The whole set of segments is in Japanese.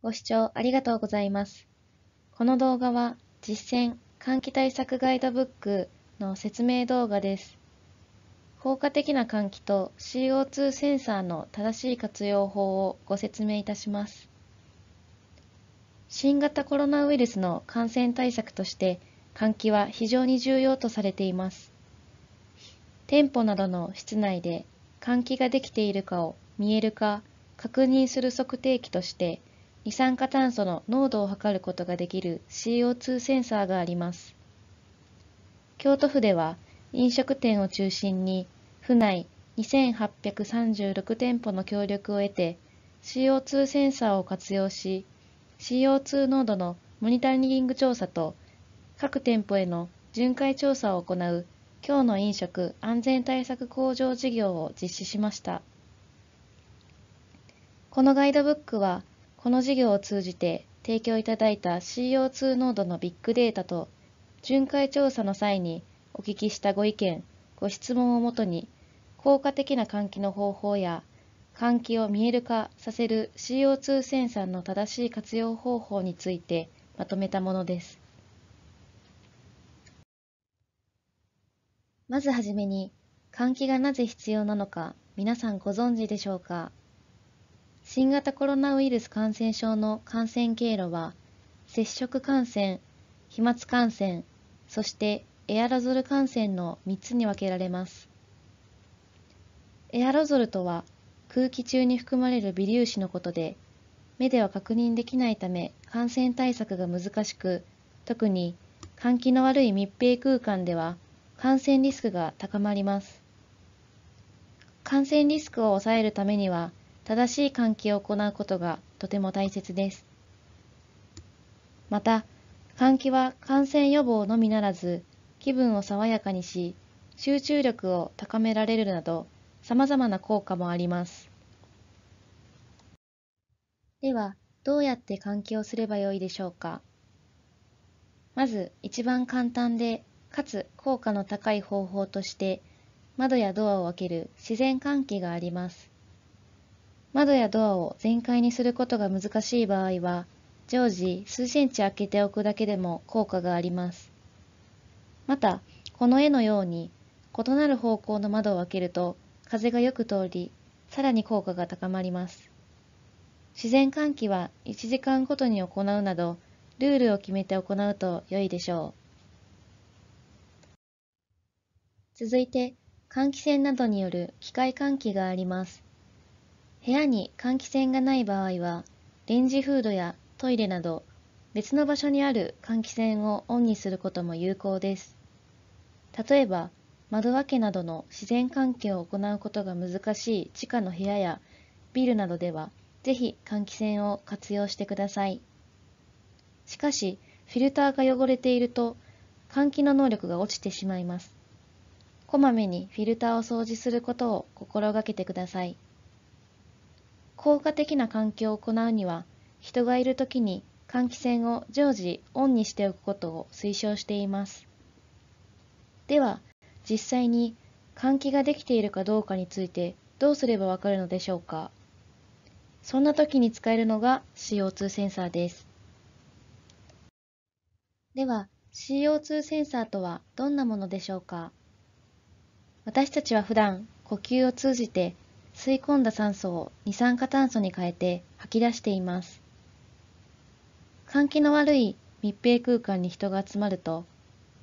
ご視聴ありがとうございます。この動画は実践換気対策ガイドブックの説明動画です。効果的な換気と CO2 センサーの正しい活用法をご説明いたします。新型コロナウイルスの感染対策として換気は非常に重要とされています。店舗などの室内で換気ができているかを見える化、確認する測定器として二酸化炭素の濃度を測ることができる CO2 センサーがあります。京都府では飲食店を中心に府内2836店舗の協力を得て CO2 センサーを活用し CO2 濃度のモニタリング調査と各店舗への巡回調査を行う今日の飲食安全対策向上事業を実施しましたこのガイドブックはこの事業を通じて提供いただいた CO2 濃度のビッグデータと巡回調査の際にお聞きしたご意見、ご質問をもとに効果的な換気の方法や換気を見える化させる CO2 センサーの正しい活用方法についてまとめたものです。まずはじめに換気がなぜ必要なのか皆さんご存知でしょうか新型コロナウイルス感染症の感染経路は、接触感染、飛沫感染、そしてエアロゾル感染の3つに分けられます。エアロゾルとは、空気中に含まれる微粒子のことで、目では確認できないため感染対策が難しく、特に換気の悪い密閉空間では感染リスクが高まります。感染リスクを抑えるためには、正しい換気を行うことがとても大切です。また、換気は感染予防のみならず、気分を爽やかにし、集中力を高められるなど、様々な効果もあります。では、どうやって換気をすればよいでしょうか。まず、一番簡単で、かつ効果の高い方法として、窓やドアを開ける自然換気があります。窓やドアを全開にすることが難しい場合は、常時数センチ開けておくだけでも効果があります。また、この絵のように、異なる方向の窓を開けると、風がよく通り、さらに効果が高まります。自然換気は1時間ごとに行うなど、ルールを決めて行うと良いでしょう。続いて、換気扇などによる機械換気があります。部屋に換気扇がない場合は、レンジフードやトイレなど別の場所にある換気扇をオンにすることも有効です。例えば、窓分けなどの自然換気を行うことが難しい地下の部屋やビルなどでは、ぜひ換気扇を活用してください。しかし、フィルターが汚れていると、換気の能力が落ちてしまいます。こまめにフィルターを掃除することを心がけてください。効果的な換気を行うには、人がいる時に換気扇を常時オンにしておくことを推奨しています。では、実際に換気ができているかどうかについてどうすればわかるのでしょうかそんな時に使えるのが CO2 センサーです。では、CO2 センサーとはどんなものでしょうか私たちは普段呼吸を通じて吸い込んだ酸素を二酸化炭素に変えて吐き出しています。換気の悪い密閉空間に人が集まると、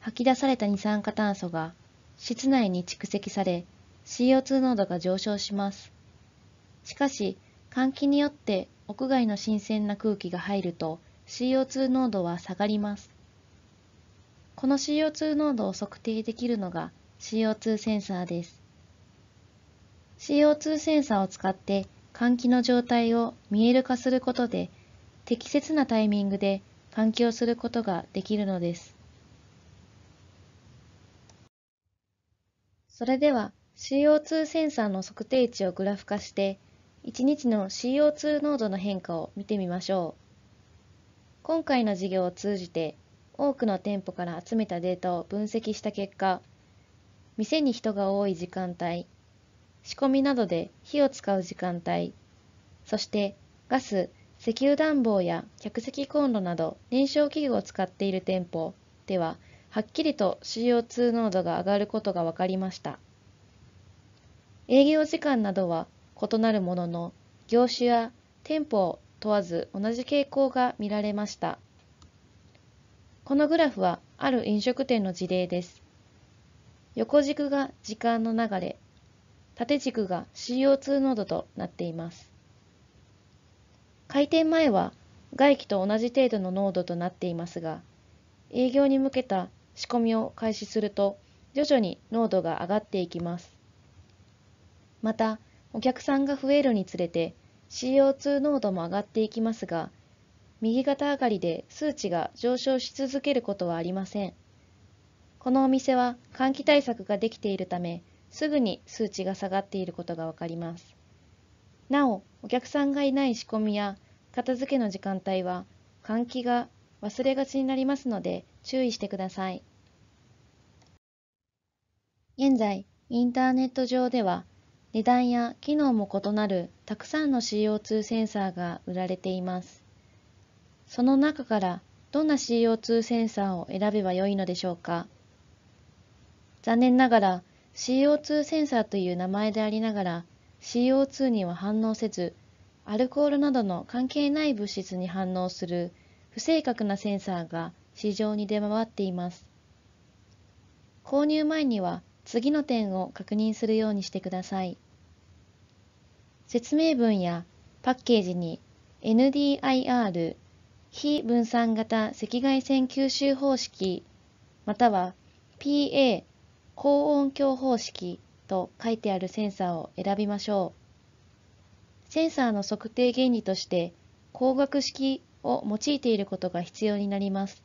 吐き出された二酸化炭素が室内に蓄積され、CO2 濃度が上昇します。しかし、換気によって屋外の新鮮な空気が入ると CO2 濃度は下がります。この CO2 濃度を測定できるのが CO2 センサーです。CO2 センサーを使って換気の状態を見える化することで適切なタイミングで換気をすることができるのです。それでは CO2 センサーの測定値をグラフ化して1日の CO2 濃度の変化を見てみましょう。今回の事業を通じて多くの店舗から集めたデータを分析した結果店に人が多い時間帯仕込みなどで火を使う時間帯、そしてガス、石油暖房や客席コンロなど燃焼器具を使っている店舗では、はっきりと CO2 濃度が上がることが分かりました。営業時間などは異なるものの、業種や店舗を問わず同じ傾向が見られました。このグラフはある飲食店の事例です。横軸が時間の流れ、縦軸が CO2 濃度となっています。開店前は外気と同じ程度の濃度となっていますが、営業に向けた仕込みを開始すると、徐々に濃度が上がっていきます。また、お客さんが増えるにつれて CO2 濃度も上がっていきますが、右肩上がりで数値が上昇し続けることはありません。このお店は換気対策ができているため、すぐに数値が下がっていることがわかります。なお、お客さんがいない仕込みや片付けの時間帯は、換気が忘れがちになりますので注意してください。現在、インターネット上では、値段や機能も異なるたくさんの CO2 センサーが売られています。その中からどんな CO2 センサーを選べばよいのでしょうか残念ながら CO2 センサーという名前でありながら CO2 には反応せずアルコールなどの関係ない物質に反応する不正確なセンサーが市場に出回っています購入前には次の点を確認するようにしてください説明文やパッケージに NDIR 非分散型赤外線吸収方式または PA 高音響方式と書いてあるセンサーを選びましょう。センサーの測定原理として光学式を用いていることが必要になります。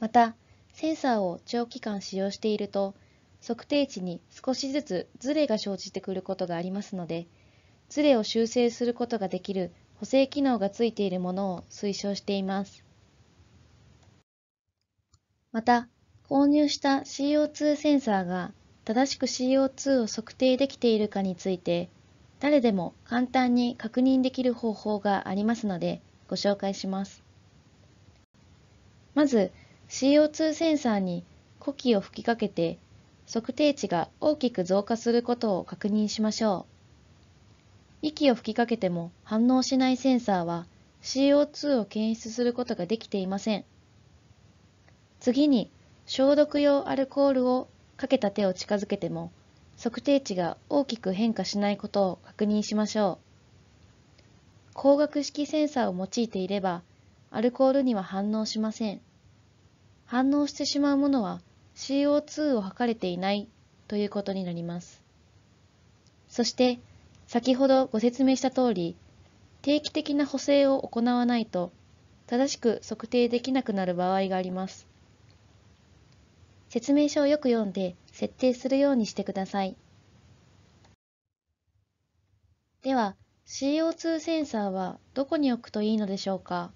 また、センサーを長期間使用していると、測定値に少しずつズレが生じてくることがありますので、ズレを修正することができる補正機能がついているものを推奨しています。また、購入した CO2 センサーが正しく CO2 を測定できているかについて誰でも簡単に確認できる方法がありますのでご紹介します。まず CO2 センサーに呼気を吹きかけて測定値が大きく増加することを確認しましょう。息を吹きかけても反応しないセンサーは CO2 を検出することができていません。次に消毒用アルコールをかけた手を近づけても測定値が大きく変化しないことを確認しましょう光学式センサーを用いていればアルコールには反応しません反応してしまうものは CO2 を測れていないということになりますそして先ほどご説明した通り定期的な補正を行わないと正しく測定できなくなる場合があります説明書をよく読んで設定するようにしてください。では、CO2 センサーはどこに置くといいのでしょうか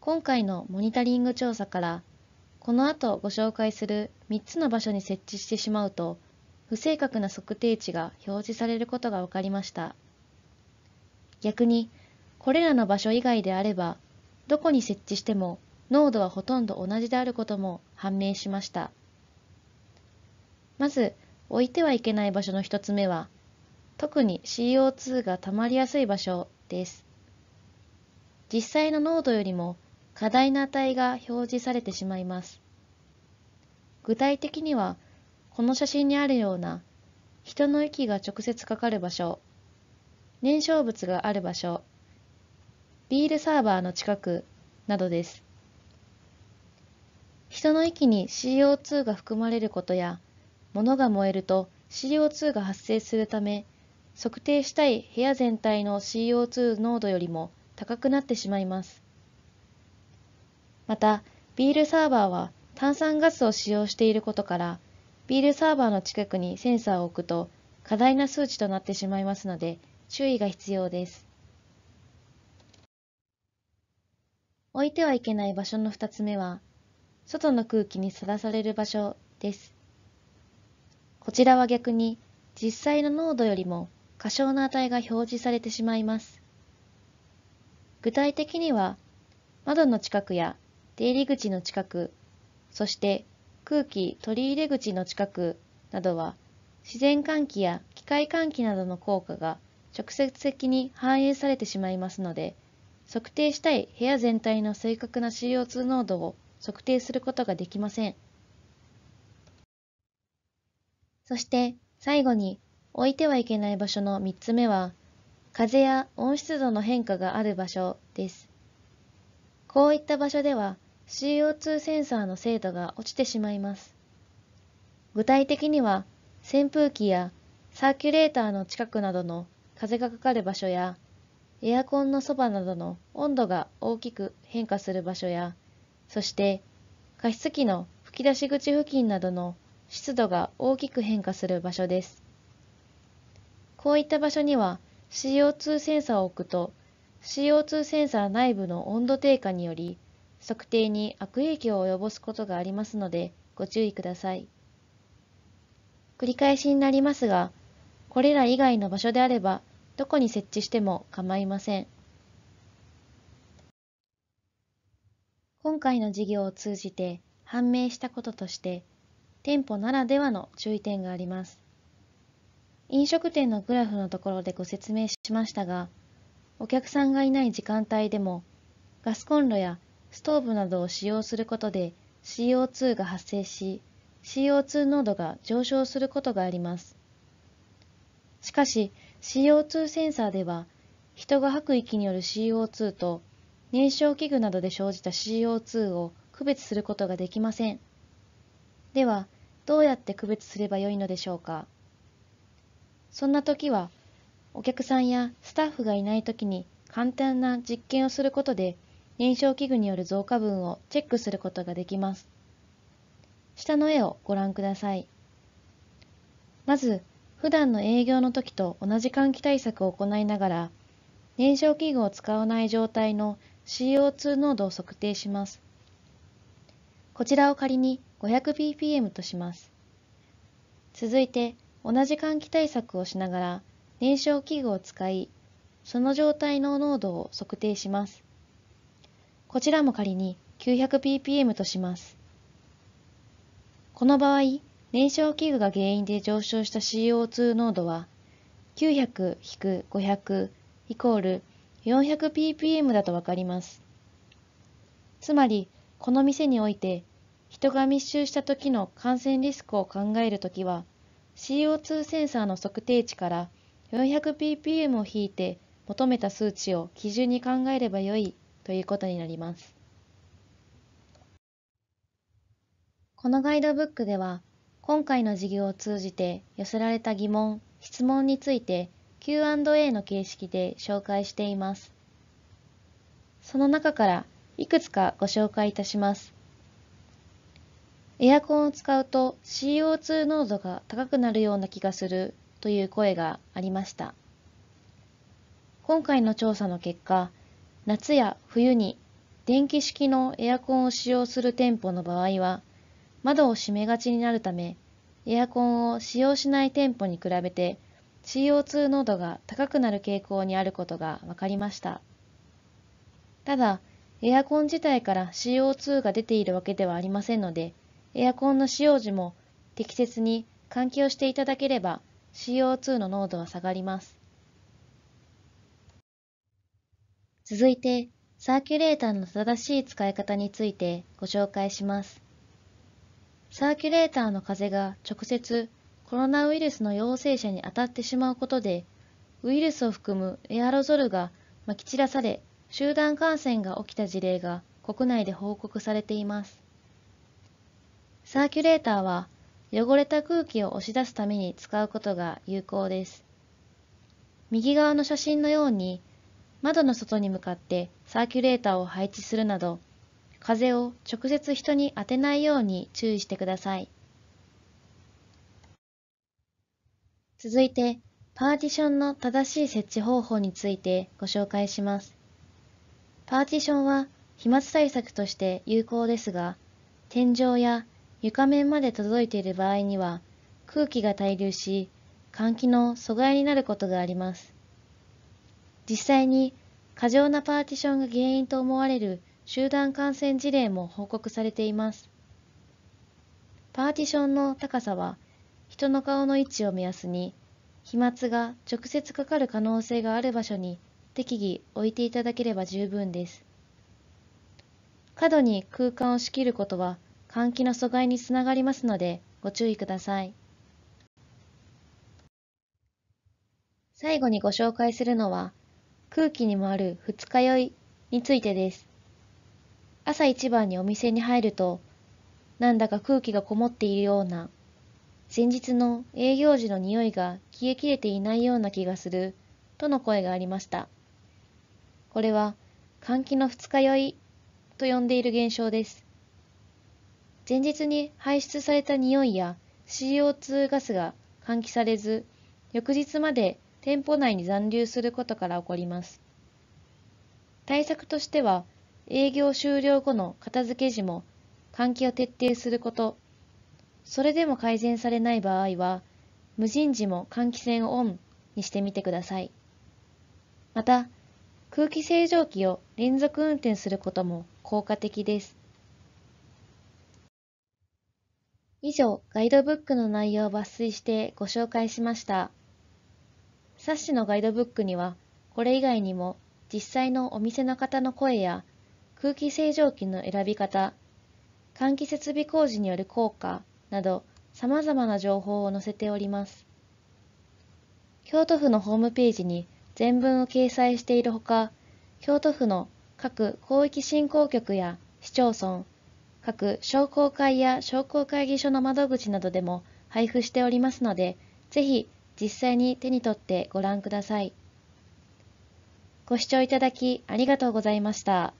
今回のモニタリング調査からこの後ご紹介する3つの場所に設置してしまうと不正確な測定値が表示されることが分かりました逆にこれらの場所以外であればどこに設置しても濃度はほとんど同じであることも判明しました。まず、置いてはいけない場所の一つ目は、特に CO2 が溜まりやすい場所です。実際の濃度よりも過大な値が表示されてしまいます。具体的には、この写真にあるような、人の息が直接かかる場所、燃焼物がある場所、ビールサーバーの近くなどです。人の息に CO2 が含まれることや、物が燃えると CO2 が発生するため、測定したい部屋全体の CO2 濃度よりも高くなってしまいます。また、ビールサーバーは炭酸ガスを使用していることから、ビールサーバーの近くにセンサーを置くと過大な数値となってしまいますので、注意が必要です。置いてはいけない場所の2つ目は、外の空気にさらされる場所です。こちらは逆に実際の濃度よりも過小な値が表示されてしまいます。具体的には窓の近くや出入り口の近く、そして空気取り入れ口の近くなどは自然換気や機械換気などの効果が直接的に反映されてしまいますので測定したい部屋全体の正確な CO2 濃度を測定することができません。そして最後に置いてはいけない場所の3つ目は風や温湿度の変化がある場所です。こういった場所では CO2 センサーの精度が落ちてしまいます。具体的には扇風機やサーキュレーターの近くなどの風がかかる場所やエアコンのそばなどの温度が大きく変化する場所やそして加湿器の吹き出し口付近などの湿度が大きく変化する場所です。こういった場所には CO2 センサーを置くと CO2 センサー内部の温度低下により測定に悪影響を及ぼすことがありますのでご注意ください。繰り返しになりますが、これら以外の場所であればどこに設置しても構いません。今回の事業を通じて判明したこととして、店舗ならではの注意点があります。飲食店のグラフのところでご説明しましたが、お客さんがいない時間帯でも、ガスコンロやストーブなどを使用することで CO2 が発生し、CO2 濃度が上昇することがあります。しかし、CO2 センサーでは、人が吐く息による CO2 と燃焼器具などで生じた CO2 を区別することができません。では、どうやって区別すればよいのでしょうかそんな時は、お客さんやスタッフがいない時に簡単な実験をすることで、燃焼器具による増加分をチェックすることができます。下の絵をご覧ください。まず、普段の営業の時と同じ換気対策を行いながら、燃焼器具を使わない状態の CO2 濃度を測定します。こちらを仮に 500ppm とします。続いて、同じ換気対策をしながら、燃焼器具を使い、その状態の濃度を測定します。こちらも仮に 900ppm とします。この場合、燃焼器具が原因で上昇した CO2 濃度は900-500イコール 400ppm だとわかります。つまり、この店において、人が密集した時の感染リスクを考えるときは、CO2 センサーの測定値から 400ppm を引いて求めた数値を基準に考えればよいということになります。このガイドブックでは、今回の授業を通じて寄せられた疑問、質問について Q&A の形式で紹介しています。その中からいくつかご紹介いたします。エアコンを使うと CO2 濃度が高くなるような気がするという声がありました。今回の調査の結果、夏や冬に電気式のエアコンを使用する店舗の場合は、窓を閉めがちになるため、エアコンを使用しない店舗に比べて CO2 濃度が高くなる傾向にあることが分かりました。ただ、エアコン自体から CO2 が出ているわけではありませんので、エアコンの使用時も適切に換気をしていただければ CO2 の濃度は下がります。続いて、サーキュレーターの正しい使い方についてご紹介します。サーキュレーターの風が直接コロナウイルスの陽性者に当たってしまうことで、ウイルスを含むエアロゾルがまき散らされ、集団感染が起きた事例が国内で報告されています。サーキュレーターは、汚れた空気を押し出すために使うことが有効です。右側の写真のように、窓の外に向かってサーキュレーターを配置するなど、風を直接人に当てないように注意してください。続いて、パーティションの正しい設置方法についてご紹介します。パーティションは飛沫対策として有効ですが、天井や床面まで届いている場合には、空気が滞留し、換気の阻害になることがあります。実際に過剰なパーティションが原因と思われる集団感染事例も報告されています。パーティションの高さは人の顔の位置を目安に、飛沫が直接かかる可能性がある場所に適宜置いていただければ十分です。過度に空間を仕切ることは換気の阻害につながりますのでご注意ください。最後にご紹介するのは、空気にもある二日酔いについてです。朝一番にお店に入ると、なんだか空気がこもっているような先日の営業時の匂いが消えきれていないような気がする、との声がありました。これは、換気の二日酔いと呼んでいる現象です。前日に排出された匂いや CO2 ガスが換気されず、翌日まで店舗内に残留することから起こります。対策としては、営業終了後の片付け時も換気を徹底することそれでも改善されない場合は、無人時も換気扇をオンにしてみてください。また、空気清浄機を連続運転することも効果的です。以上、ガイドブックの内容を抜粋してご紹介しました。冊子のガイドブックには、これ以外にも実際のお店の方の声や空気清浄機の選び方、換気設備工事による効果、など様々な情報を載せております。京都府のホームページに全文を掲載しているほか、京都府の各広域振興局や市町村、各商工会や商工会議所の窓口などでも配布しておりますので、ぜひ実際に手に取ってご覧ください。ご視聴いただきありがとうございました。